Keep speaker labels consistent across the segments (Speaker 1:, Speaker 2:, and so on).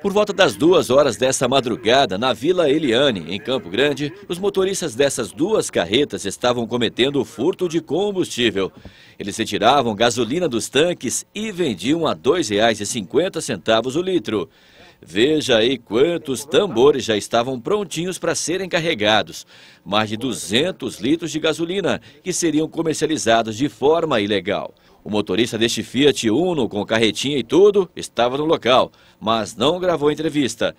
Speaker 1: Por volta das duas horas dessa madrugada, na Vila Eliane, em Campo Grande, os motoristas dessas duas carretas estavam cometendo o furto de combustível. Eles retiravam gasolina dos tanques e vendiam a R$ 2,50 o litro. Veja aí quantos tambores já estavam prontinhos para serem carregados. Mais de 200 litros de gasolina que seriam comercializados de forma ilegal. O motorista deste Fiat Uno, com carretinha e tudo, estava no local, mas não gravou a entrevista.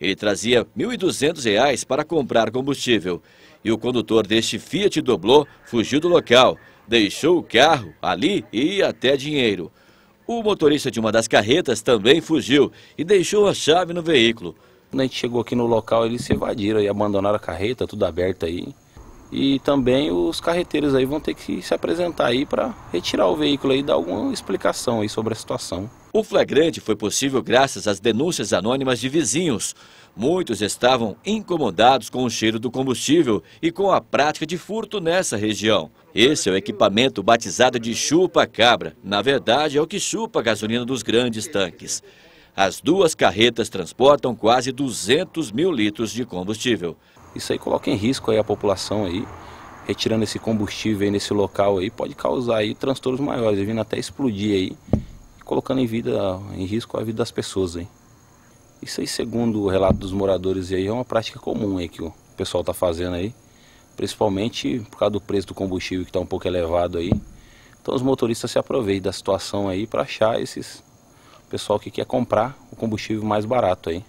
Speaker 1: Ele trazia R$ 1.200 para comprar combustível. E o condutor deste Fiat Doblô fugiu do local, deixou o carro ali e até dinheiro. O motorista de uma das carretas também fugiu e
Speaker 2: deixou a chave no veículo. Quando a gente chegou aqui no local, eles se evadiram e abandonaram a carreta, tudo aberto aí. E também os carreteiros aí vão ter que se apresentar aí para retirar o veículo e dar alguma explicação aí sobre a situação. O flagrante foi possível graças às
Speaker 1: denúncias anônimas de vizinhos. Muitos estavam incomodados com o cheiro do combustível e com a prática de furto nessa região. Esse é o equipamento batizado de chupa-cabra. Na verdade, é o que chupa a gasolina dos grandes tanques. As duas
Speaker 2: carretas transportam quase 200 mil litros de combustível. Isso aí coloca em risco aí a população aí. Retirando esse combustível aí nesse local aí pode causar aí transtornos maiores, vindo até explodir aí, colocando em vida em risco a vida das pessoas aí. Isso aí, segundo o relato dos moradores aí, é uma prática comum aí que o pessoal tá fazendo aí, principalmente por causa do preço do combustível que está um pouco elevado aí. Então os motoristas se aproveitam da situação aí para achar esses pessoal que quer comprar o combustível mais barato aí.